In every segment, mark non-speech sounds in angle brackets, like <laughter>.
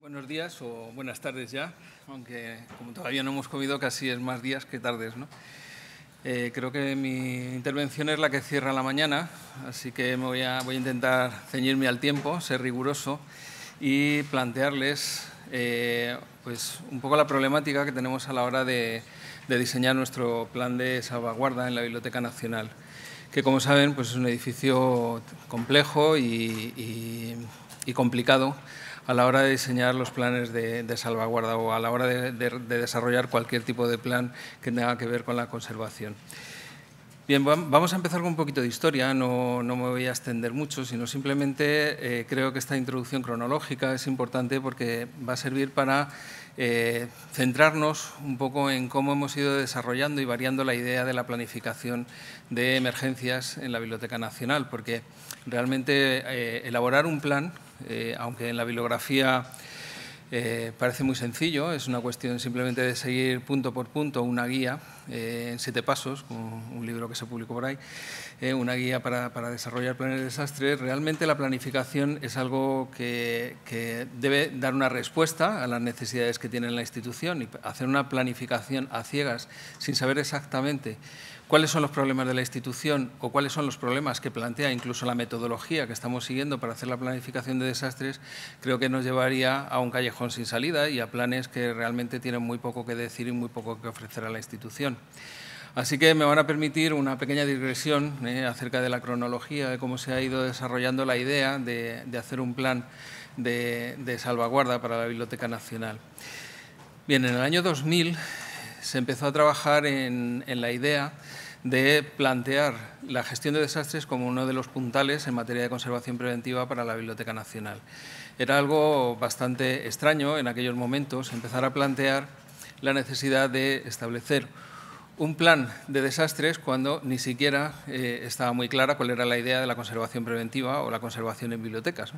Buenos días o buenas tardes ya, aunque como todavía no hemos comido casi es más días que tardes. Eh, creo que mi intervención es la que cierra la mañana, así que voy, a, voy a intentar ceñirme al tiempo, ser riguroso y plantearles eh, pues un poco la problemática que tenemos a la hora de, diseñar nuestro plan de salvaguarda en la Biblioteca Nacional, que como saben pues es un edificio complejo y complicado a la hora de diseñar los planes de, salvaguarda o a la hora de, desarrollar cualquier tipo de plan que tenga que ver con la conservación. Bien, vamos a empezar con un poquito de historia, no, me voy a extender mucho, sino simplemente eh, creo que esta introducción cronológica es importante porque va a servir para eh, centrarnos un poco en cómo hemos ido desarrollando y variando la idea de la planificación de emergencias en la Biblioteca Nacional, porque realmente eh, elaborar un plan eh, aunque en la bibliografía eh, parece muy sencillo, es una cuestión simplemente de seguir punto por punto una guía eh, en siete pasos, un, libro que se publicó por ahí, una guía para, desarrollar planes de desastre. Realmente la planificación es algo que, que debe dar una respuesta a las necesidades que tiene la institución y hacer una planificación a ciegas sin saber exactamente cuáles son los problemas de la institución o cuáles son los problemas que plantea incluso la metodología que estamos siguiendo para hacer la planificación de desastres, creo que nos llevaría a un callejón sin salida y a planes que realmente tienen muy poco que decir y muy poco que ofrecer a la institución. Así que me van a permitir una pequeña digresión eh, acerca de la cronología, de cómo se ha ido desarrollando la idea de, hacer un plan de, salvaguarda para la Biblioteca Nacional. Bien, en el año 2000 se empezó a trabajar en la idea de plantear la gestión de desastres como uno de los puntales en materia de conservación preventiva para la Biblioteca Nacional. Era algo bastante extraño en aquellos momentos empezar a plantear la necesidad de establecer un plan de desastres cuando ni siquiera eh, estaba muy clara cuál era la idea de la conservación preventiva o la conservación en bibliotecas.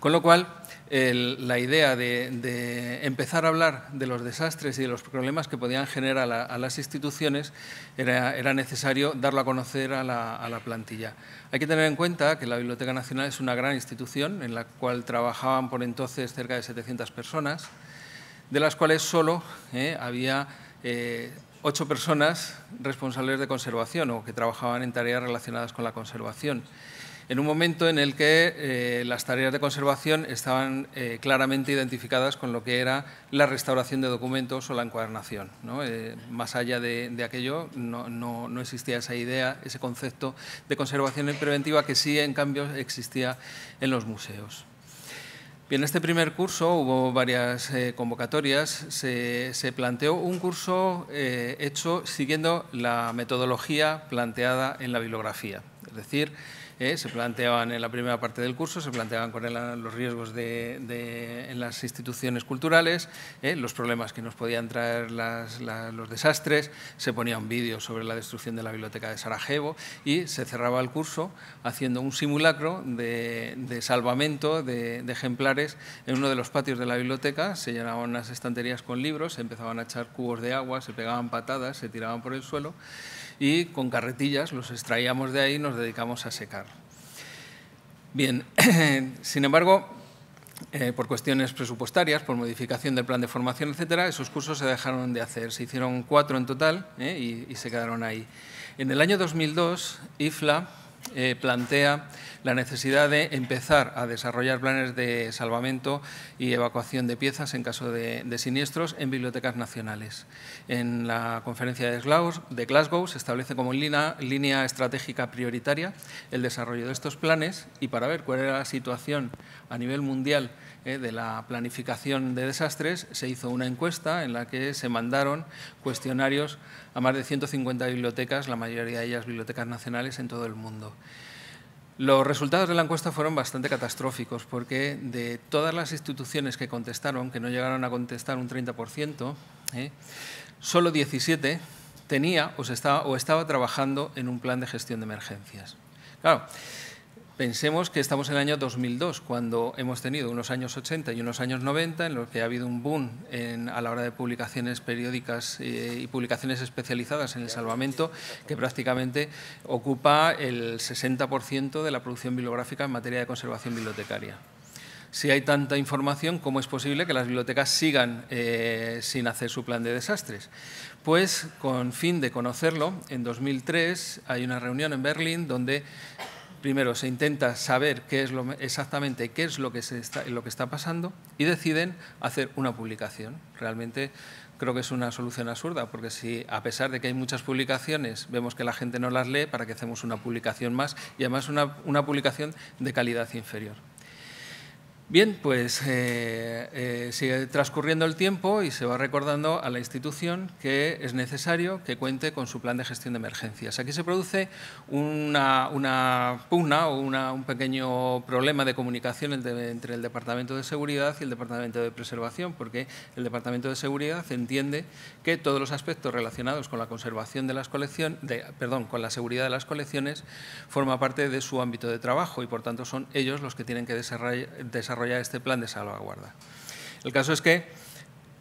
Con lo cual, la idea de, empezar a hablar de los desastres y de los problemas que podían generar a, las instituciones era, era, necesario darlo a conocer a la, plantilla. Hay que tener en cuenta que la Biblioteca Nacional es una gran institución en la cual trabajaban por entonces cerca de 700 personas, de las cuales solo eh, había... Eh, ocho personas responsables de conservación o que trabajaban en tareas relacionadas con la conservación, en un momento en el que eh, las tareas de conservación estaban eh, claramente identificadas con lo que era la restauración de documentos o la encuadernación. Eh, más allá de, aquello, no, no, existía esa idea, ese concepto de conservación preventiva que sí, en cambio, existía en los museos. Bien, este primer curso hubo varias eh, convocatorias. Se, planteó un curso eh, hecho siguiendo la metodología planteada en la bibliografía, es decir, ¿eh? se planteaban en la primera parte del curso, se planteaban con él los riesgos en las instituciones culturales, ¿eh? los problemas que nos podían traer los desastres, se ponía un vídeo sobre la destrucción de la biblioteca de Sarajevo y se cerraba el curso haciendo un simulacro de, salvamento de, de, ejemplares en uno de los patios de la biblioteca, se llenaban unas estanterías con libros, se empezaban a echar cubos de agua, se pegaban patadas, se tiraban por el suelo y con carretillas los extraíamos de ahí y nos dedicamos a secar. Bien, <clears throat> sin embargo, eh, por cuestiones presupuestarias, por modificación del plan de formación, etcétera, esos cursos se dejaron de hacer. Se hicieron cuatro en total eh, y, y, se quedaron ahí. En el año 2002, IFLA eh, plantea la necesidad de empezar a desarrollar planes de salvamento y evacuación de piezas en caso de, siniestros en bibliotecas nacionales. En la conferencia de Glasgow, se establece como línea, línea, estratégica prioritaria el desarrollo de estos planes y para ver cuál era la situación a nivel mundial eh, de la planificación de desastres, se hizo una encuesta en la que se mandaron cuestionarios a más de 150 bibliotecas, la mayoría de ellas bibliotecas nacionales en todo el mundo. Los resultados de la encuesta fueron bastante catastróficos porque de todas las instituciones que contestaron, que no llegaron a contestar un 30%, eh, solo 17 tenía o, estaba, o estaba trabajando en un plan de gestión de emergencias. Claro, Pensemos que estamos en el año 2002, cuando hemos tenido unos años 80 y unos años 90 en los que ha habido un boom a la hora de publicaciones periódicas eh, y publicaciones especializadas en el salvamento, que prácticamente ocupa el 60% de la producción bibliográfica en materia de conservación bibliotecaria si hay tanta información, ¿cómo es posible que las bibliotecas sigan eh, sin hacer su plan de desastres? Pues, con fin de conocerlo, en 2003 hay una reunión en Berlín donde primero se intenta saber qué es exactamente qué es lo que, está, lo que está pasando y deciden hacer una publicación. Realmente creo que es una solución absurda, porque si a pesar de que hay muchas publicaciones, vemos que la gente no las lee, ¿para que hacemos una publicación más? Y además una publicación de calidad inferior. Bien, pues eh, eh, sigue transcurriendo el tiempo y se va recordando a la institución que es necesario que cuente con su plan de gestión de emergencias. Aquí se produce una, una pugna o un pequeño problema de comunicación entre, el Departamento de Seguridad y el Departamento de Preservación, porque el Departamento de Seguridad entiende que todos los aspectos relacionados con la conservación de las colecciones, de, perdón, con la seguridad de las colecciones, forma parte de su ámbito de trabajo y, por tanto, son ellos los que tienen que desarrollar este plan de salvaguarda. El caso es que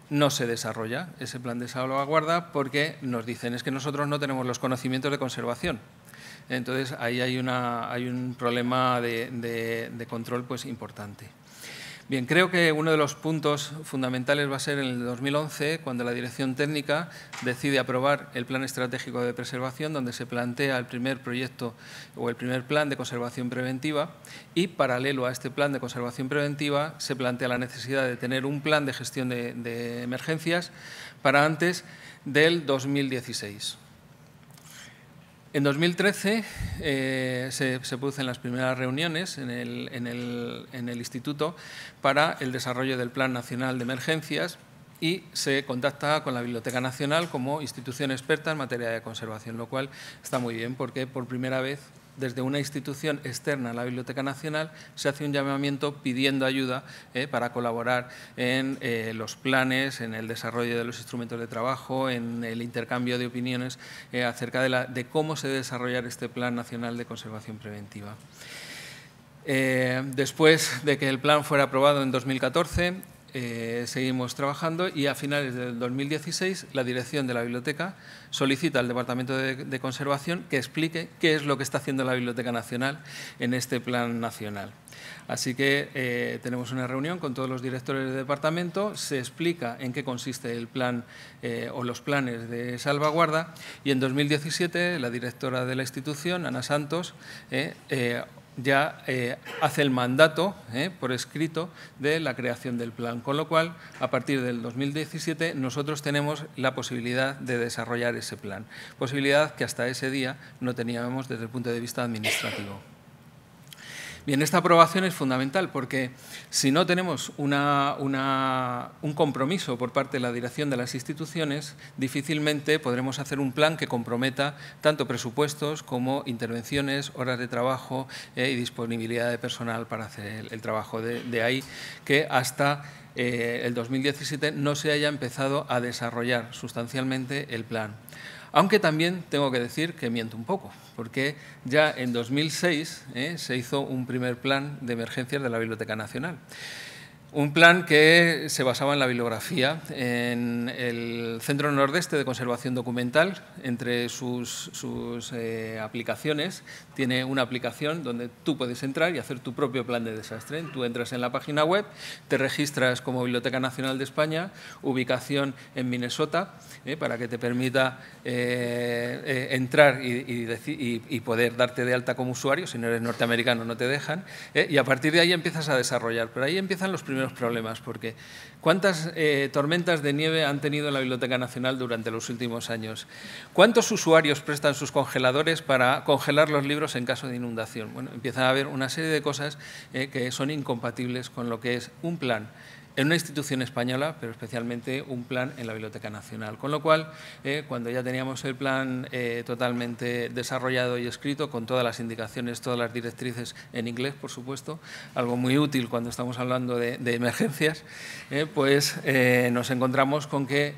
no se desarrolla ese plan de salvaguarda porque nos dicen es que nosotros no tenemos los conocimientos de conservación. Entonces ahí hay, un problema de, de control pues, importante. Bien, creo que uno de los puntos fundamentales va a ser en el 2011, cuando la Dirección Técnica decide aprobar el Plan Estratégico de Preservación, donde se plantea el primer proyecto o el primer plan de conservación preventiva y paralelo a este plan de conservación preventiva se plantea la necesidad de tener un plan de gestión de, de emergencias para antes del 2016. En 2013 eh, se, producen las primeras reuniones en el, en el, Instituto para el desarrollo del Plan Nacional de Emergencias y se contacta con la Biblioteca Nacional como institución experta en materia de conservación, lo cual está muy bien porque por primera vez desde una institución externa a la Biblioteca Nacional se hace un llamamiento pidiendo ayuda eh, para colaborar en eh, los planes, en el desarrollo de los instrumentos de trabajo, en el intercambio de opiniones eh, acerca de, de, cómo se debe desarrollar este Plan Nacional de Conservación Preventiva. después de que el plan fuera aprobado en 2014, eh, seguimos trabajando y a finales del 2016 la dirección de la biblioteca solicita al Departamento de, Conservación que explique qué es lo que está haciendo la Biblioteca Nacional en este plan nacional. Así que eh, tenemos una reunión con todos los directores del departamento, se explica en qué consiste el plan eh, o los planes de salvaguarda y en 2017 la directora de la institución, Ana Santos, ya eh, hace el mandato eh, por escrito de la creación del plan, con lo cual, a partir del 2017, nosotros tenemos la posibilidad de desarrollar ese plan, posibilidad que hasta ese día no teníamos desde el punto de vista administrativo. Bien, esta aprobación es fundamental porque si no tenemos un compromiso por parte de la dirección de las instituciones, difícilmente podremos hacer un plan que comprometa tanto presupuestos como intervenciones, horas de trabajo eh, y disponibilidad de personal para hacer el, trabajo. De, ahí que hasta eh, el 2017 no se haya empezado a desarrollar sustancialmente el plan. Aunque también tengo que decir que miento un poco, porque ya en 2006 eh, se hizo un primer plan de emergencias de la Biblioteca Nacional. Un plan que se basaba en la bibliografía, en el Centro Nordeste de Conservación Documental, entre sus, eh, aplicaciones, tiene una aplicación donde tú puedes entrar y hacer tu propio plan de desastre. Tú entras en la página web, te registras como Biblioteca Nacional de España, ubicación en Minnesota, eh, para que te permita eh, entrar y, poder darte de alta como usuario, si no eres norteamericano no te dejan, y a partir de ahí empiezas a desarrollar. Pero ahí empiezan los los problemas, porque ¿cuántas eh, tormentas de nieve han tenido la Biblioteca Nacional durante los últimos años? ¿Cuántos usuarios prestan sus congeladores para congelar los libros en caso de inundación? Bueno, empiezan a haber una serie de cosas eh, que son incompatibles con lo que es un plan en una institución española, pero especialmente un plan en la Biblioteca Nacional. Con lo cual, eh, cuando ya teníamos el plan eh, totalmente desarrollado y escrito, con todas las indicaciones, todas las directrices en inglés, por supuesto, algo muy útil cuando estamos hablando de, emergencias, eh, pues nos encontramos con que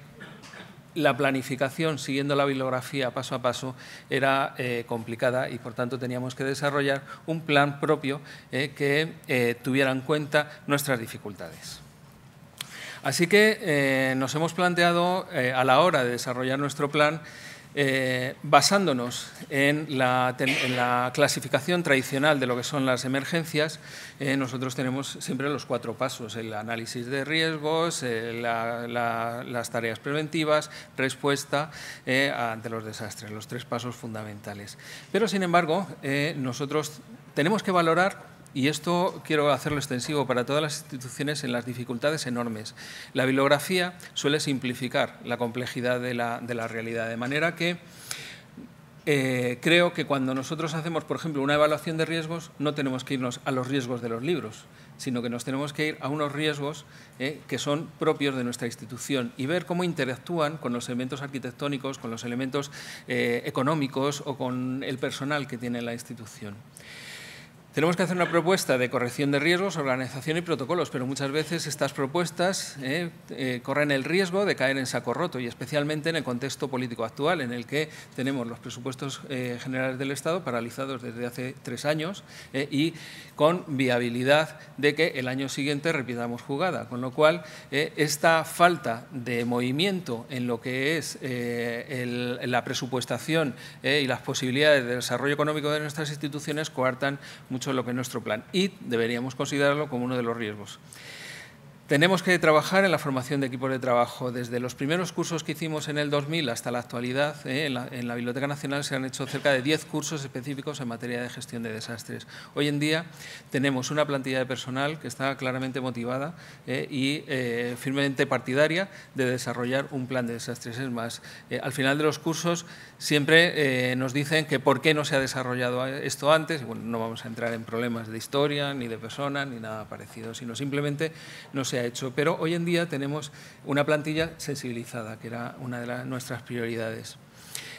la planificación siguiendo la bibliografía paso a paso era complicada y por tanto teníamos que desarrollar un plan propio que tuviera en cuenta nuestras dificultades. Así que eh, nos hemos planteado eh, a la hora de desarrollar nuestro plan, eh, basándonos en la, clasificación tradicional de lo que son las emergencias, nosotros tenemos siempre los cuatro pasos, el análisis de riesgos, las tareas preventivas, respuesta ante los desastres, los tres pasos fundamentales. Pero, sin embargo, nosotros tenemos que valorar y esto quiero hacerlo extensivo para todas las instituciones en las dificultades enormes. La bibliografía suele simplificar la complejidad de la, realidad, de manera que eh, creo que cuando nosotros hacemos, por ejemplo, una evaluación de riesgos, no tenemos que irnos a los riesgos de los libros, sino que nos tenemos que ir a unos riesgos eh, que son propios de nuestra institución y ver cómo interactúan con los elementos arquitectónicos, con los elementos eh, económicos o con el personal que tiene la institución. Tenemos que hacer una propuesta de corrección de riesgos, organización y protocolos, pero muchas veces estas propuestas eh, eh, corren el riesgo de caer en saco roto y especialmente en el contexto político actual, en el que tenemos los presupuestos eh, generales del Estado paralizados desde hace tres años y con viabilidad de que el año siguiente repitamos jugada. Con lo cual, esta falta de movimiento en lo que es la presupuestación y las posibilidades de desarrollo económico de nuestras instituciones coartan mucho mucho lo que es nuestro plan y deberíamos considerarlo como uno de los riesgos. Tenemos que trabajar en la formación de equipos de trabajo. Desde los primeros cursos que hicimos en el 2000 hasta la actualidad, eh, en, la, Biblioteca Nacional se han hecho cerca de 10 cursos específicos en materia de gestión de desastres. Hoy en día tenemos una plantilla de personal que está claramente motivada eh, y eh, firmemente partidaria de desarrollar un plan de desastres. Es más, al final de los cursos siempre nos dicen que por qué no se ha desarrollado esto antes. Bueno, no vamos a entrar en problemas de historia, ni de persona, ni nada parecido, sino simplemente no se hecho, pero hoy en día tenemos una plantilla sensibilizada, que era una de nuestras prioridades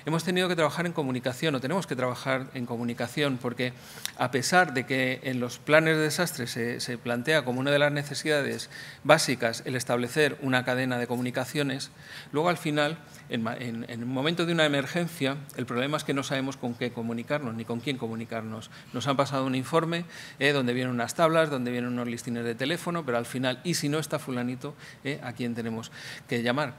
hemos tenido que trabajar en comunicación o tenemos que trabajar en comunicación porque a pesar de que en los planes de desastre se, plantea como una de las necesidades básicas el establecer una cadena de comunicaciones, luego al final, en, el momento de una emergencia, el problema es que no sabemos con qué comunicarnos ni con quién comunicarnos. Nos han pasado un informe eh, donde vienen unas tablas, donde vienen unos listines de teléfono, pero al final, ¿y si no está fulanito, eh, a quién tenemos que llamar?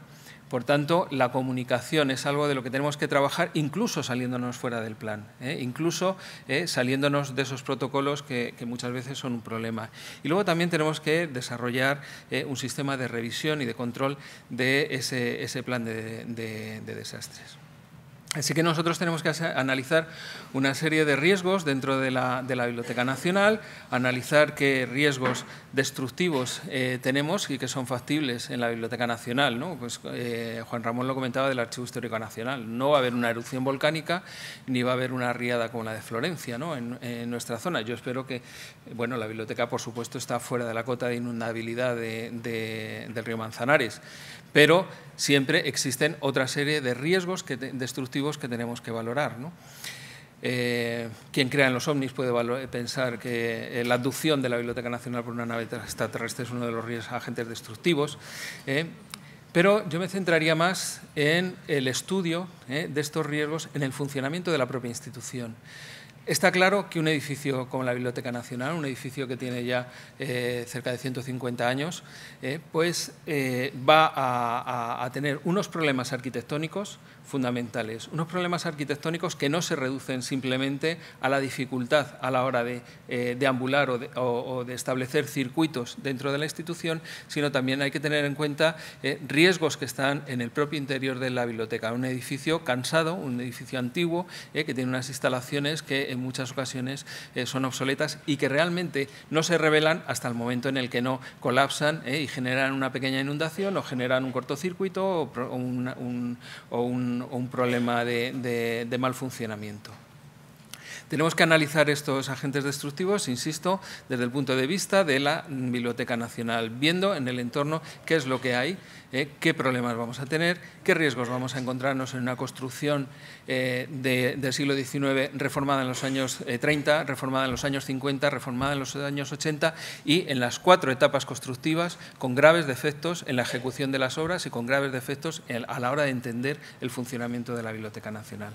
Por tanto, la comunicación es algo de lo que tenemos que trabajar, incluso saliéndonos fuera del plan, ¿eh? incluso ¿eh? saliéndonos de esos protocolos que, muchas veces son un problema. Y luego también tenemos que desarrollar ¿eh? un sistema de revisión y de control de ese, plan de desastres. Así que nosotros tenemos que analizar una serie de riesgos dentro de la, Biblioteca Nacional, analizar qué riesgos destructivos eh, tenemos y que son factibles en la Biblioteca Nacional. ¿no? Pues, eh, Juan Ramón lo comentaba del Archivo Histórico Nacional. No va a haber una erupción volcánica ni va a haber una riada como la de Florencia en, nuestra zona. Yo espero que, bueno, la biblioteca por supuesto está fuera de la cota de inundabilidad del río Manzanares, pero siempre existen otra serie de riesgos destructivos que tenemos que valorar. Eh, quien crea en los ovnis puede pensar que eh, la abducción de la Biblioteca Nacional por una nave extraterrestre es uno de los riesgos, agentes destructivos. ¿eh? pero yo me centraría más en el estudio de estos riesgos en el funcionamiento de la propia institución. Está claro que un edificio como la Biblioteca Nacional, un edificio que tiene ya eh, cerca de 150 años, eh, pues eh, va a, tener unos problemas arquitectónicos fundamentales, unos problemas arquitectónicos que no se reducen simplemente a la dificultad a la hora de eh, ambular o de, establecer circuitos dentro de la institución, sino también hay que tener en cuenta eh, riesgos que están en el propio interior de la biblioteca. Un edificio cansado, un edificio antiguo, eh, que tiene unas instalaciones que en muchas ocasiones son obsoletas y que realmente no se revelan hasta el momento en el que no colapsan y generan una pequeña inundación o generan un cortocircuito o un un, un problema de, de mal funcionamiento. Tenemos que analizar estos agentes destructivos, insisto, desde el punto de vista de la Biblioteca Nacional, viendo en el entorno qué es lo que hay eh, qué problemas vamos a tener, qué riesgos vamos a encontrarnos en una construcción eh, del siglo XIX reformada en los años 30, eh, reformada en los años 50, reformada en los años 80 y en las cuatro etapas constructivas con graves defectos en la ejecución de las obras y con graves defectos a la hora de entender el funcionamiento de la Biblioteca Nacional.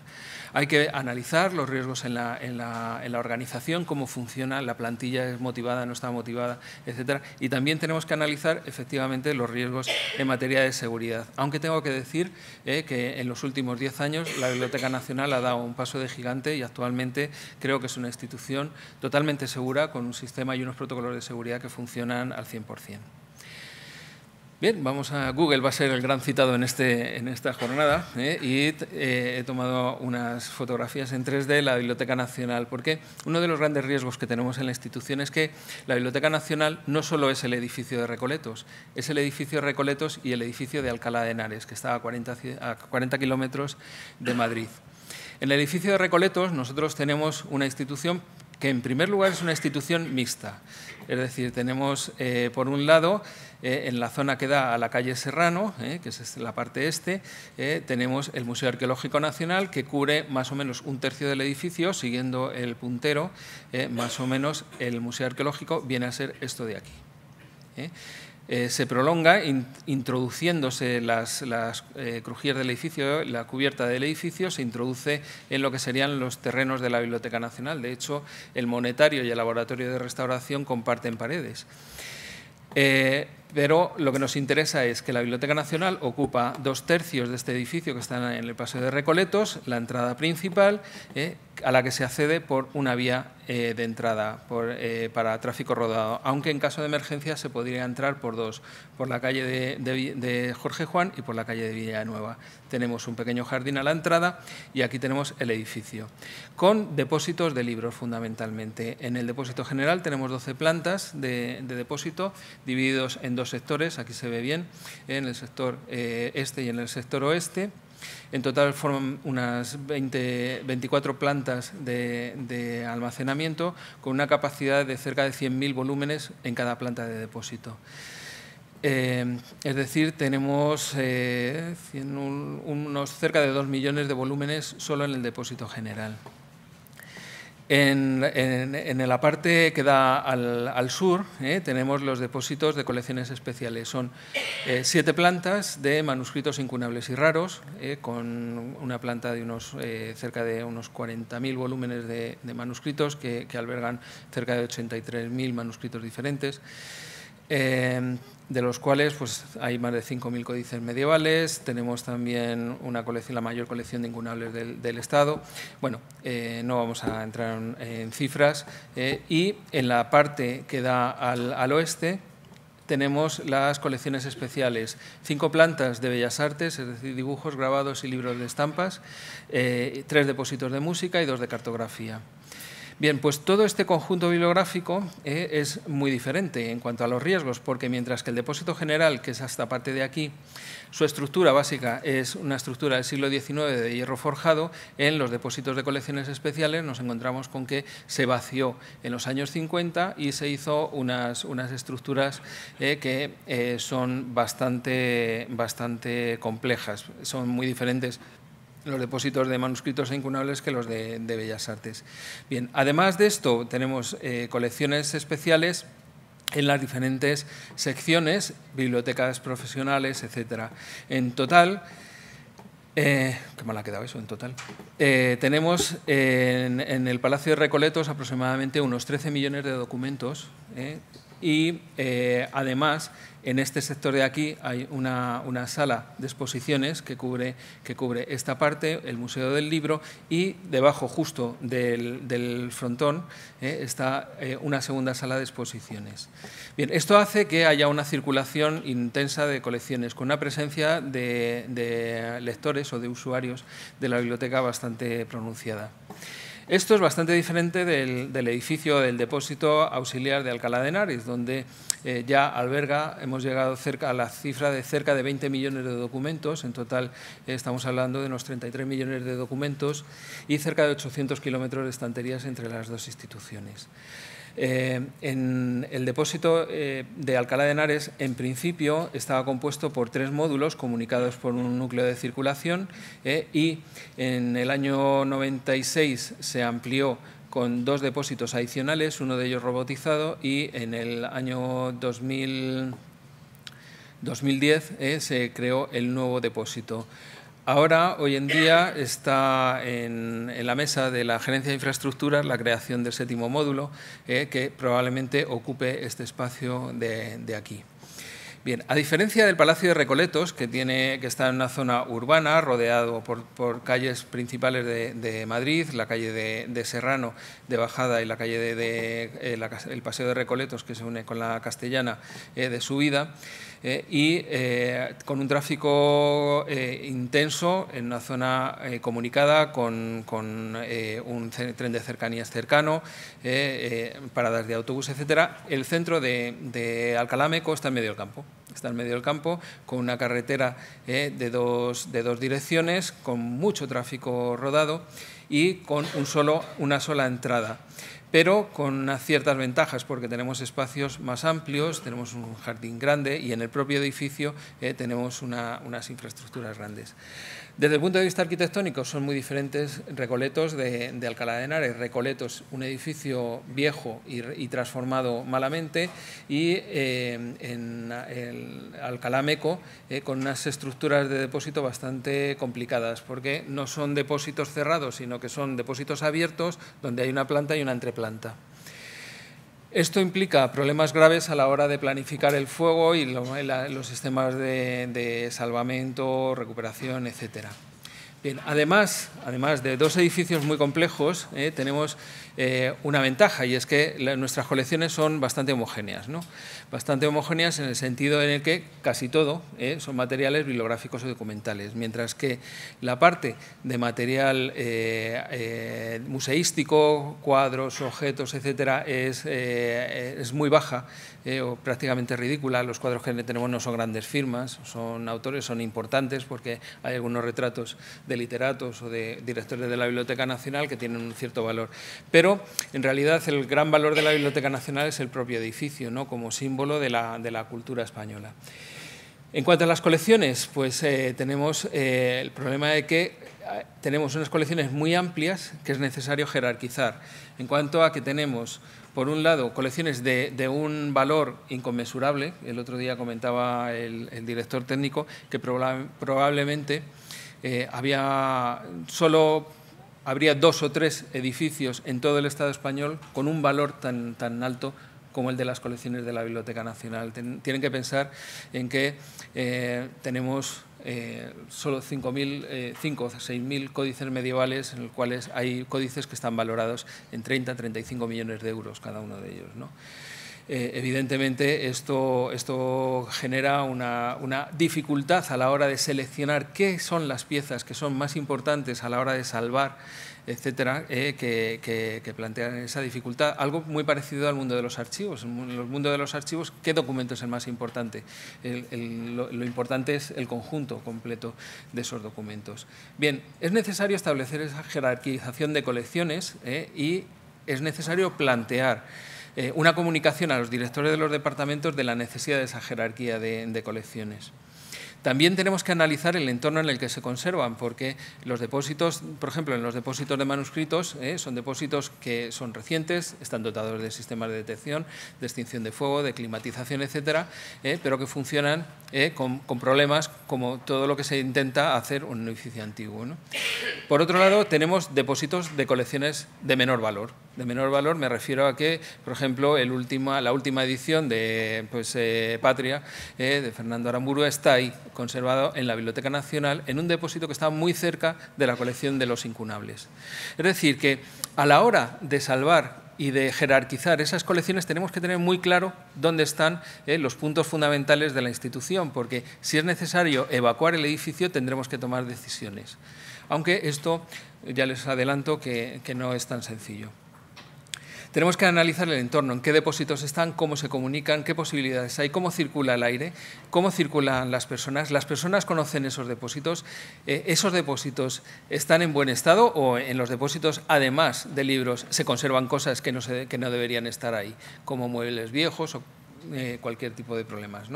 Hay que analizar los riesgos en la, en la organización, cómo funciona, la plantilla es motivada, no está motivada, etc. Y también tenemos que analizar efectivamente los riesgos en materia de seguridad. Aunque tengo que decir eh, que en los últimos diez años la Biblioteca Nacional ha dado un paso de gigante y actualmente creo que es una institución totalmente segura con un sistema y unos protocolos de seguridad que funcionan al 100%. Bien, vamos a Google, va a ser el gran citado en, este, esta jornada ¿eh? y eh, he tomado unas fotografías en 3D de la Biblioteca Nacional, porque uno de los grandes riesgos que tenemos en la institución es que la Biblioteca Nacional no solo es el edificio de Recoletos, es el edificio de Recoletos y el edificio de Alcalá de Henares, que está a 40, a 40 kilómetros de Madrid. En el edificio de Recoletos nosotros tenemos una institución que en primer lugar es una institución mixta. Es decir, tenemos, eh, por un lado, eh, en la zona que da a la calle Serrano, eh, que es la parte este, tenemos el Museo Arqueológico Nacional, que cubre más o menos un tercio del edificio, siguiendo el puntero, más o menos el Museo Arqueológico viene a ser esto de aquí. Eh, se prolonga introduciéndose las, las eh, crujías del edificio, la cubierta del edificio se introduce en lo que serían los terrenos de la Biblioteca Nacional. De hecho, el monetario y el laboratorio de restauración comparten paredes. Eh, pero lo que nos interesa es que la Biblioteca Nacional ocupa dos tercios de este edificio que está en el Paseo de Recoletos, la entrada principal, eh, a la que se accede por una vía eh, de entrada eh, para tráfico rodado, aunque en caso de emergencia se podría entrar por dos, por la calle de, Jorge Juan y por la calle de Villanueva. Tenemos un pequeño jardín a la entrada y aquí tenemos el edificio, con depósitos de libros fundamentalmente. En el depósito general tenemos 12 plantas de depósito divididos en dos sectores, aquí se ve bien, en el sector eh, este y en el sector oeste. En total forman unas 24 plantas de, almacenamiento con una capacidad de cerca de 100.000 volúmenes en cada planta de depósito. Eh, es decir, tenemos eh, unos cerca de 2 millones de volúmenes solo en el depósito general. En, la parte que da al, sur eh, tenemos los depósitos de colecciones especiales. Son eh, siete plantas de manuscritos incunables y raros, eh, con una planta de unos, cerca de unos 40.000 volúmenes de, manuscritos que, que, albergan cerca de 83.000 manuscritos diferentes de los cuales pues, hay más de 5.000 códices medievales, tenemos también una colección, la mayor colección de incunables del, Estado. Bueno, eh, no vamos a entrar en, cifras. Eh, y en la parte que da al, oeste, tenemos las colecciones especiales, cinco plantas de bellas artes, es decir, dibujos, grabados y libros de estampas, eh, tres depósitos de música y dos de cartografía. Bien, pues todo este conjunto bibliográfico eh, es muy diferente en cuanto a los riesgos, porque mientras que el depósito general, que es hasta parte de aquí, su estructura básica es una estructura del siglo XIX de hierro forjado, en los depósitos de colecciones especiales nos encontramos con que se vació en los años 50 y se hizo unas, estructuras eh, que eh, son bastante, bastante complejas, son muy diferentes los depósitos de manuscritos incunables que los de, Bellas Artes. Bien, además de esto, tenemos eh, colecciones especiales en las diferentes secciones, bibliotecas profesionales, etc. En total, eh, qué mal ha quedado eso en total. Eh, tenemos en, en, el Palacio de Recoletos aproximadamente unos 13 millones de documentos y además en este sector de aquí hay una, sala de exposiciones que cubre, esta parte, el Museo del Libro, y debajo justo del, frontón eh, está eh, una segunda sala de exposiciones. Bien, esto hace que haya una circulación intensa de colecciones, con una presencia de, lectores o de usuarios de la biblioteca bastante pronunciada. Esto es bastante diferente del, del, edificio del depósito auxiliar de Alcalá de Henares, donde eh, ya alberga, hemos llegado cerca a la cifra de cerca de 20 millones de documentos, en total eh, estamos hablando de unos 33 millones de documentos y cerca de 800 kilómetros de estanterías entre las dos instituciones. Eh, en el depósito de Alcalá de Henares, en principio, estaba compuesto por tres módulos comunicados por un núcleo de circulación y en el año 96 se amplió con dos depósitos adicionales, uno de ellos robotizado y en el año 2010 eh, se creó el nuevo depósito. Ahora, hoy en día, está en, la mesa de la Gerencia de Infraestructuras la creación del séptimo módulo, eh, que probablemente ocupe este espacio de aquí. Bien, a diferencia del Palacio de Recoletos, que, tiene, que está en una zona urbana, rodeado por, calles principales de, Madrid, la calle de, Serrano de Bajada y la calle de, eh, el Paseo de Recoletos, que se une con la Castellana eh, de Subida, eh, y eh, con un tráfico eh, intenso en una zona comunicada con, un tren de cercanías cercano, paradas de autobús, etcétera. El centro de, de Alcalá está en medio del campo está en medio del campo, con una carretera de, dos, de, dos, direcciones, con mucho tráfico rodado y con un solo, una sola entrada pero con ciertas ventajas, porque tenemos espacios más amplios, tenemos un jardín grande y en el propio edificio eh, tenemos unas infraestructuras grandes. Desde el punto de vista arquitectónico son muy diferentes Recoletos de, Alcalá de Henares. Recoletos, un edificio viejo y, transformado malamente, y eh, en Alcalá Meco eh, con unas estructuras de depósito bastante complicadas, porque no son depósitos cerrados, sino que son depósitos abiertos donde hay una planta y una entreplanta esto implica problemas graves a la hora de planificar el fuego y los sistemas de, salvamento, recuperación, etcétera. Bien, además, además de dos edificios muy complejos, eh, tenemos eh, una ventaja y es que nuestras colecciones son bastante homogéneas, bastante homogéneas en el sentido en el que casi todo eh, son materiales bibliográficos o documentales, mientras que la parte de material eh, museístico, cuadros, objetos, etcétera, es, es muy baja o prácticamente ridícula. Los cuadros que tenemos no son grandes firmas, son autores, son importantes porque hay algunos retratos de literatos o de directores de la Biblioteca Nacional que tienen un cierto valor. Pero pero en realidad el gran valor de la Biblioteca Nacional es el propio edificio, ¿no? como símbolo de la, cultura española. En cuanto a las colecciones, pues eh, tenemos eh, el problema de que eh, tenemos unas colecciones muy amplias que es necesario jerarquizar. En cuanto a que tenemos, por un lado, colecciones de, un valor inconmensurable, el otro día comentaba el, director técnico que probablemente había solo habría dos o tres edificios en todo el Estado español con un valor tan, alto como el de las colecciones de la Biblioteca Nacional. tienen que pensar en que eh, tenemos eh, solo 5.000, eh, 5 o 6.000 códices medievales, en los cuales hay códices que están valorados en 30, 35 millones de euros cada uno de ellos. Eh, evidentemente esto, esto genera una, una, dificultad a la hora de seleccionar qué son las piezas que son más importantes a la hora de salvar, etcétera, eh, que, que, plantean esa dificultad. Algo muy parecido al mundo de los archivos. En el mundo de los archivos, ¿qué documento es el más importante? lo, importante es el conjunto completo de esos documentos. Bien, es necesario establecer esa jerarquización de colecciones eh, y es necesario plantear eh, una comunicación a los directores de los departamentos de la necesidad de esa jerarquía de colecciones. También tenemos que analizar el entorno en el que se conservan, porque los depósitos, por ejemplo, en los depósitos de manuscritos, eh, son depósitos que son recientes, están dotados de sistemas de detección, de extinción de fuego, de climatización, etcétera, eh, pero que funcionan eh, con, problemas como todo lo que se intenta hacer un edificio antiguo. Por otro lado, tenemos depósitos de colecciones de menor valor. De menor valor me refiero a que, por ejemplo, la última edición de pues, Patria de Fernando Aramburu está ahí conservado en la Biblioteca Nacional, en un depósito que está muy cerca de la colección de los incunables. Es decir, que a la hora de salvar y de jerarquizar esas colecciones tenemos que tener muy claro dónde están eh, los puntos fundamentales de la institución, porque si es necesario evacuar el edificio tendremos que tomar decisiones. Aunque esto ya les adelanto que no es tan sencillo. Tenemos que analizar el entorno, en qué depósitos están, cómo se comunican, qué posibilidades hay, cómo circula el aire, cómo circulan las personas. Las personas conocen esos depósitos. Eh, ¿Esos depósitos están en buen estado o en los depósitos, además de libros, se conservan cosas que no, que no deberían estar ahí, como muebles viejos o eh, cualquier tipo de problemas.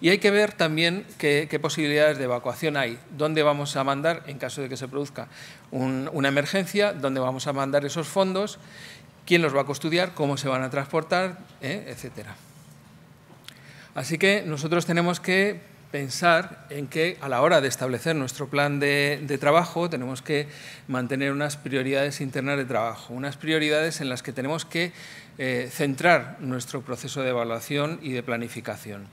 Y hay que ver también qué, posibilidades de evacuación hay, dónde vamos a mandar, en caso de que se produzca una emergencia, dónde vamos a mandar esos fondos quién los va a custodiar, cómo se van a transportar, eh, etc. Así que nosotros tenemos que pensar en que a la hora de establecer nuestro plan de, trabajo tenemos que mantener unas prioridades internas de trabajo, unas prioridades en las que tenemos que eh, centrar nuestro proceso de evaluación y de planificación.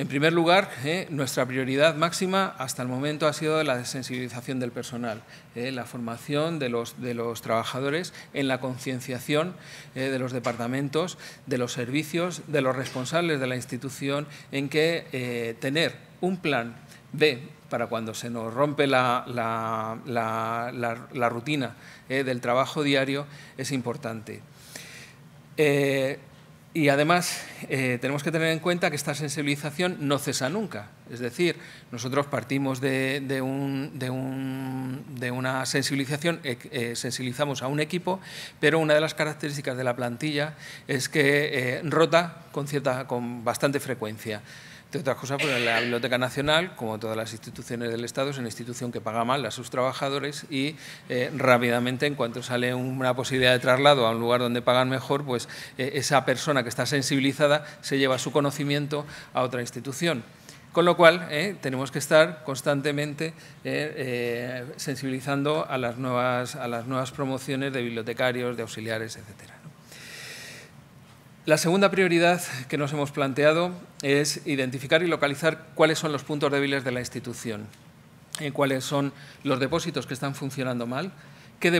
En primer lugar, eh, nuestra prioridad máxima hasta el momento ha sido la sensibilización del personal, eh, la formación de los, trabajadores en la concienciación eh, de los departamentos, de los servicios, de los responsables de la institución, en que tener un plan B para cuando se nos rompe la rutina del trabajo diario es importante. Y además eh, tenemos que tener en cuenta que esta sensibilización no cesa nunca. Es decir, nosotros partimos de, una sensibilización, eh, eh, sensibilizamos a un equipo, pero una de las características de la plantilla es que rota con, cierta, con bastante frecuencia. De otras cosas, pues la Biblioteca Nacional, como todas las instituciones del Estado, es una institución que paga mal a sus trabajadores y eh, rápidamente, en cuanto sale una posibilidad de traslado a un lugar donde pagan mejor, pues eh, esa persona que está sensibilizada se lleva su conocimiento a otra institución. Con lo cual, eh, tenemos que estar constantemente sensibilizando a las, nuevas, a las nuevas promociones de bibliotecarios, de auxiliares, etcétera. La segunda prioridad que nos hemos planteado es identificar y localizar cuáles son los puntos débiles de la institución, eh, cuáles son los depósitos que están funcionando mal, qué,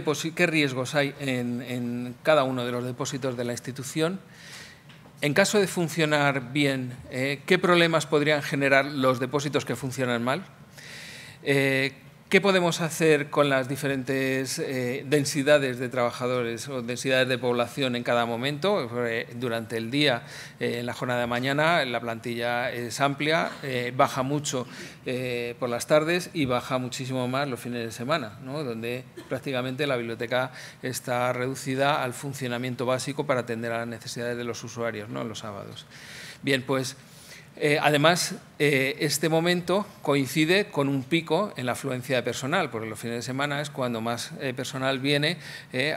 riesgos hay en, cada uno de los depósitos de la institución. En caso de funcionar bien, eh, ¿qué problemas podrían generar los depósitos que funcionan mal? Eh, ¿Qué podemos hacer con las diferentes eh, densidades de trabajadores o densidades de población en cada momento? Durante el día, eh, en la jornada de mañana, la plantilla es amplia, eh, baja mucho por las tardes y baja muchísimo más los fines de semana, donde prácticamente la biblioteca está reducida al funcionamiento básico para atender a las necesidades de los usuarios ¿no? los sábados. Bien, pues eh, además, eh, este momento coincide con un pico en la afluencia de personal, porque los fines de semana es cuando más eh, personal viene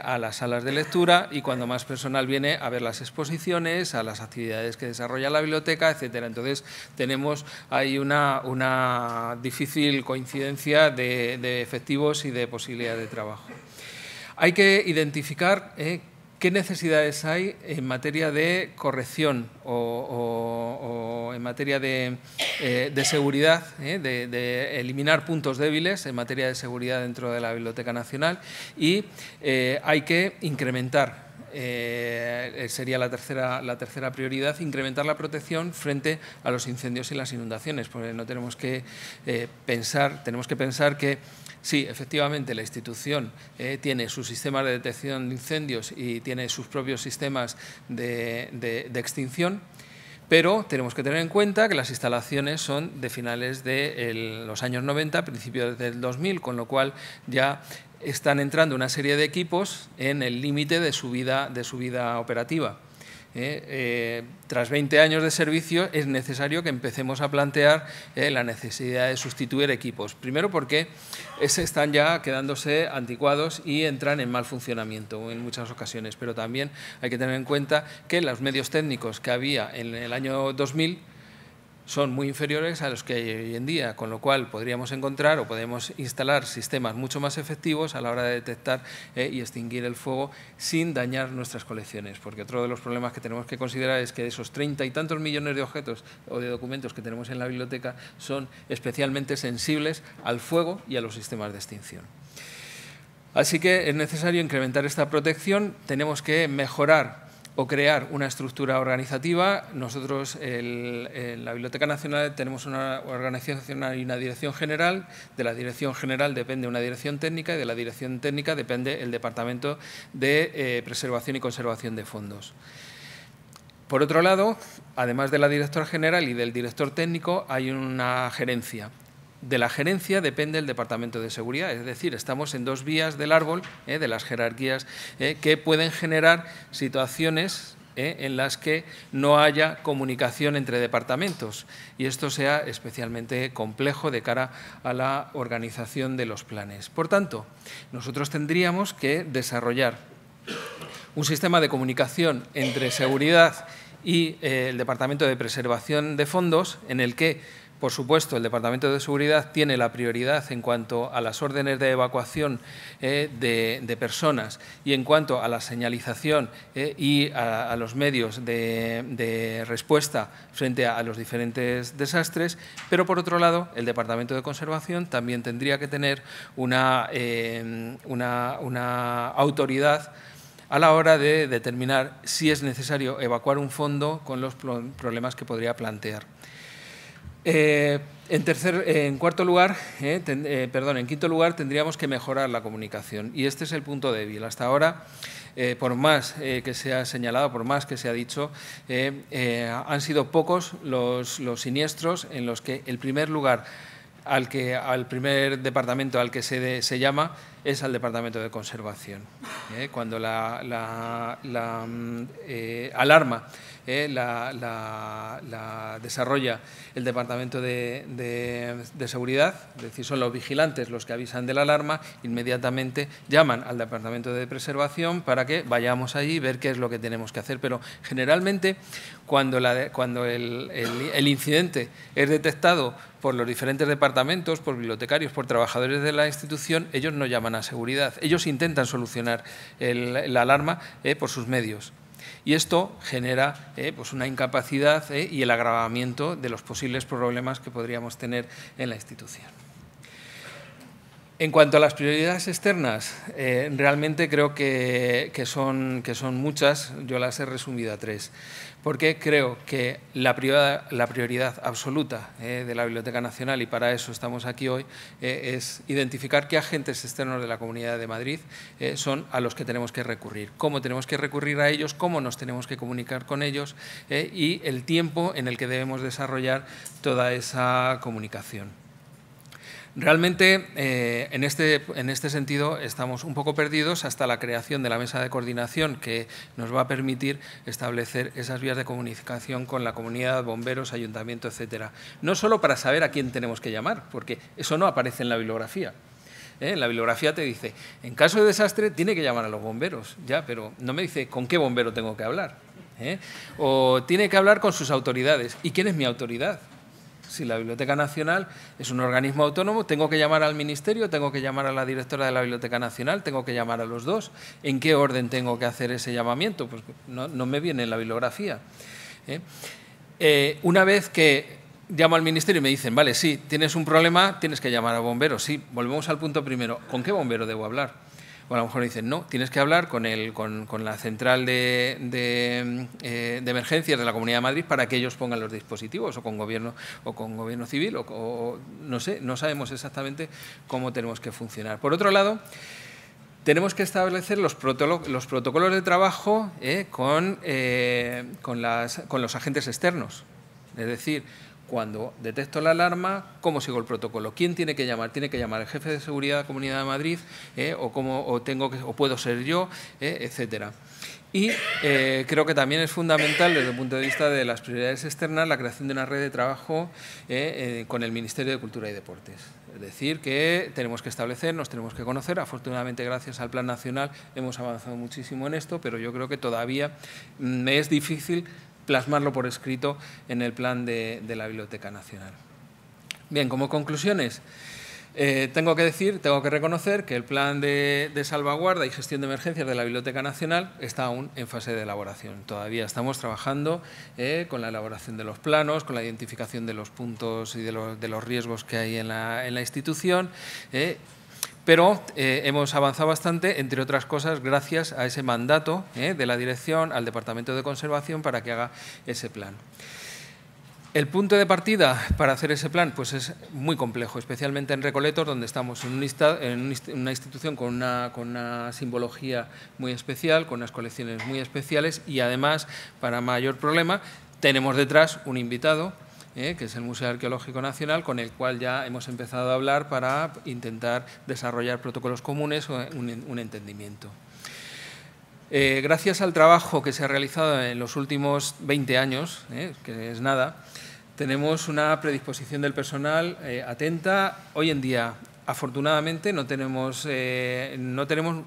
a las salas de lectura y cuando más personal viene a ver las exposiciones, a las actividades que desarrolla la biblioteca, etc. Entonces, tenemos ahí una, difícil coincidencia de, de, efectivos y de posibilidad de trabajo. Hay que identificar ¿Qué necesidades hay en materia de corrección o, en materia de, eh, seguridad, eh, de, eliminar puntos débiles en materia de seguridad dentro de la Biblioteca Nacional? Y eh, hay que incrementar eh, sería la tercera, la tercera prioridad, incrementar la protección frente a los incendios y las inundaciones, porque no tenemos que eh, pensar, tenemos que pensar que sí, efectivamente la institución eh, tiene sus sistemas de detección de incendios y tiene sus propios sistemas de, de extinción, pero tenemos que tener en cuenta que las instalaciones son de finales de los años 90, principios del 2000, con lo cual ya están entrando una serie de equipos en el límite de de su vida operativa. ¿eh? Eh, tras 20 años de servicio es necesario que empecemos a plantear eh, la necesidad de sustituir equipos. Primero porque están ya quedándose anticuados y entran en mal funcionamiento en muchas ocasiones, pero también hay que tener en cuenta que los medios técnicos que había en el año 2000 son muy inferiores a los que hay hoy en día, con lo cual podríamos encontrar o podemos instalar sistemas mucho más efectivos a la hora de detectar eh, y extinguir el fuego sin dañar nuestras colecciones, porque otro de los problemas que tenemos que considerar es que esos treinta y tantos millones de objetos o de documentos que tenemos en la biblioteca son especialmente sensibles al fuego y a los sistemas de extinción. Así que es necesario incrementar esta protección, tenemos que mejorar o crear una estructura organizativa. Nosotros en la Biblioteca Nacional tenemos una organización y una dirección general. De la dirección general depende una dirección técnica y de la dirección técnica depende el Departamento de eh, Preservación y Conservación de Fondos. Por otro lado, además de la directora general y del director técnico, hay una gerencia de la gerencia depende el Departamento de Seguridad, es decir, estamos en dos vías del árbol eh, de las jerarquías eh, que pueden generar situaciones eh, en las que no haya comunicación entre departamentos y esto sea especialmente complejo de cara a la organización de los planes. Por tanto, nosotros tendríamos que desarrollar un sistema de comunicación entre seguridad y el Departamento de Preservación de Fondos en el que por supuesto, el Departamento de Seguridad tiene la prioridad en cuanto a las órdenes de evacuación eh, de, personas y en cuanto a la señalización eh, y a, los medios de, respuesta frente a, los diferentes desastres, pero por otro lado, el Departamento de Conservación también tendría que tener una, eh, una autoridad a la hora de determinar si es necesario evacuar un fondo con los problemas que podría plantear. Eh, en, cuarto lugar, eh, eh, perdón, en quinto lugar tendríamos que mejorar la comunicación y este es el punto débil. Hasta ahora, por más que se ha señalado, por más que se ha dicho, han sido pocos los, siniestros en los que el primer lugar al, que, al primer departamento al que se, llama es al departamento de conservación. Cuando la, mm, alarma eh, la, la, desarrolla el Departamento de, Seguridad, es decir, son los vigilantes los que avisan de la alarma, inmediatamente llaman al Departamento de Preservación para que vayamos allí y ver qué es lo que tenemos que hacer. Pero generalmente cuando, el, incidente es detectado por los diferentes departamentos, por bibliotecarios, por trabajadores de la institución, ellos no llaman a seguridad. Ellos intentan solucionar la alarma eh, por sus medios. Y esto genera eh, pues una incapacidad eh, y el agravamiento de los posibles problemas que podríamos tener en la institución. En cuanto a las prioridades externas, eh, realmente creo que, son, muchas, yo las he resumido a tres, porque creo que la prioridad, absoluta eh, de la Biblioteca Nacional, y para eso estamos aquí hoy, eh, es identificar qué agentes externos de la Comunidad de Madrid son a los que tenemos que recurrir, cómo tenemos que recurrir a ellos, cómo nos tenemos que comunicar con ellos y el tiempo en el que debemos desarrollar toda esa comunicación. Realmente, eh, este, en, este, sentido, estamos un poco perdidos hasta la creación de la mesa de coordinación que nos va a permitir establecer esas vías de comunicación con la comunidad, bomberos, ayuntamiento, etcétera. No solo para saber a quién tenemos que llamar, porque eso no aparece en la bibliografía. ¿eh? la bibliografía te dice, en caso de desastre tiene que llamar a los bomberos, ya, pero no me dice con qué bombero tengo que hablar. ¿eh? O tiene que hablar con sus autoridades. ¿Y quién es mi autoridad? si la Biblioteca Nacional es un organismo autónomo, tengo que llamar al Ministerio, tengo que llamar a la directora de la Biblioteca Nacional, tengo que llamar a los dos. ¿En qué orden tengo que hacer ese llamamiento? Pues no, me viene en la bibliografía. ¿eh? Eh, una vez que llamo al Ministerio y me dicen, vale, sí, tienes un problema, tienes que llamar a bomberos. Sí, volvemos al punto primero. ¿Con qué bombero debo hablar? Bueno, a lo mejor dicen, no, tienes que hablar con, la central de, eh, de, emergencias de la Comunidad de Madrid para que ellos pongan los dispositivos, o con gobierno, o con gobierno civil, o, no sé, no sabemos exactamente cómo tenemos que funcionar. Por otro lado, tenemos que establecer los, los protocolos de trabajo eh, con, eh, con, con los agentes externos. Es decir, cuando detecto la alarma, cómo sigo el protocolo, quién tiene que llamar, tiene que llamar el jefe de seguridad de la Comunidad de Madrid, eh? o, cómo, tengo puedo ser yo, eh? etcétera. Y eh, creo que también es fundamental desde el punto de vista de las prioridades externas la creación de una red de trabajo con el Ministerio de Cultura y Deportes. Es decir, que tenemos que establecer, nos tenemos que conocer. Afortunadamente, gracias al Plan Nacional hemos avanzado muchísimo en esto, pero yo creo que todavía mm, me es difícil plasmarlo por escrito en el plan de, la Biblioteca Nacional. Bien, como conclusiones, eh, tengo que decir, tengo que reconocer que el plan de, salvaguarda y gestión de emergencias de la Biblioteca Nacional está aún en fase de elaboración. Todavía estamos trabajando eh, con la elaboración de los planos, con la identificación de los puntos y de los, riesgos que hay en la, institución. Eh, pero eh, hemos avanzado bastante, entre otras cosas, gracias a ese mandato eh, de la dirección al Departamento de Conservación para que haga ese plan. El punto de partida para hacer ese plan pues es muy complejo, especialmente en Recoletos, donde estamos en, una institución con una, simbología muy especial, con unas colecciones muy especiales y, además, para mayor problema, tenemos detrás un invitado ¿eh? que es el Museo Arqueológico Nacional, con el cual ya hemos empezado a hablar para intentar desarrollar protocolos comunes o un, entendimiento. Eh, gracias al trabajo que se ha realizado en los últimos 20 años, ¿eh? que es nada, tenemos una predisposición del personal atenta. Hoy en día, afortunadamente, no tenemos, no tenemos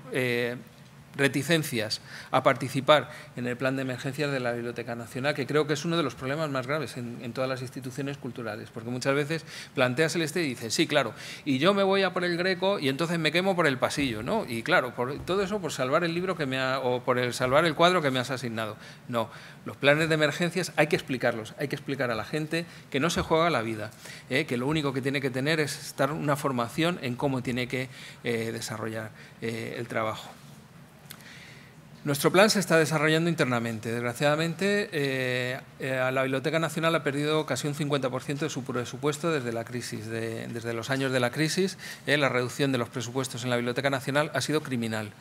reticencias a participar en el plan de emergencias de la Biblioteca Nacional, que creo que es uno de los problemas más graves en, todas las instituciones culturales, porque muchas veces planteas el este y dices, sí, claro, y yo me voy a por el greco y entonces me quemo por el pasillo, ¿no? Y claro, por, todo eso por salvar el libro que me o por el, salvar el cuadro que me has asignado. No, los planes de emergencias hay que explicarlos, hay que explicar a la gente que no se juega la vida, ¿eh? que lo único que tiene que tener es estar una formación en cómo tiene que eh, desarrollar eh, el trabajo. Nuestro plan se está desarrollando internamente. Desgraciadamente, eh, eh, la Biblioteca Nacional ha perdido casi un 50% de su presupuesto desde la crisis, desde los años de la crisis. Eh, la reducción de los presupuestos en la Biblioteca Nacional ha sido criminal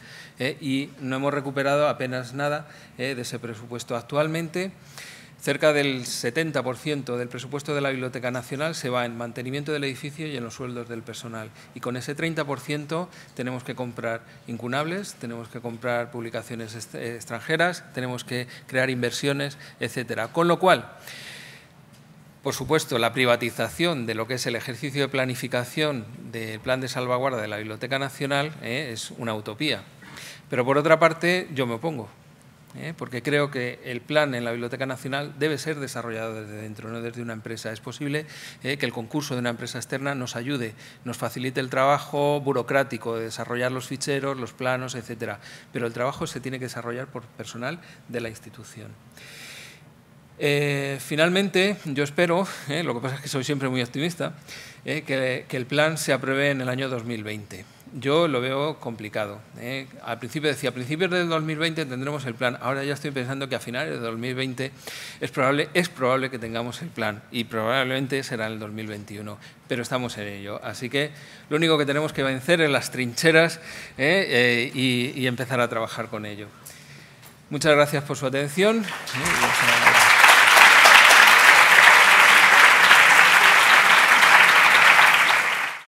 y no hemos recuperado apenas nada de ese presupuesto actualmente. Cerca del 70% del presupuesto de la Biblioteca Nacional se va en mantenimiento del edificio y en los sueldos del personal. Y con ese 30% tenemos que comprar incunables, tenemos que comprar publicaciones eh, extranjeras, tenemos que crear inversiones, etcétera. Con lo cual, por supuesto, la privatización de lo que es el ejercicio de planificación del plan de salvaguarda de la Biblioteca Nacional eh, es una utopía. Pero por otra parte, yo me opongo, ¿eh? porque creo que el plan en la Biblioteca Nacional debe ser desarrollado desde dentro, no desde una empresa. Es posible ¿eh? que el concurso de una empresa externa nos ayude, nos facilite el trabajo burocrático de desarrollar los ficheros, los planos, etcétera, pero el trabajo se tiene que desarrollar por personal de la institución. Eh, finalmente, yo espero, lo que pasa es que soy siempre muy optimista, que, que, el plan se apruebe en el año 2020 yo lo veo complicado. ¿eh? Al principio decía, a principios del 2020 tendremos el plan. Ahora ya estoy pensando que a finales del 2020 es probable, es probable que tengamos el plan y probablemente será en el 2021, pero estamos en ello. Así que lo único que tenemos que vencer es las trincheras ¿eh? Eh, y, empezar a trabajar con ello. Muchas gracias por su atención.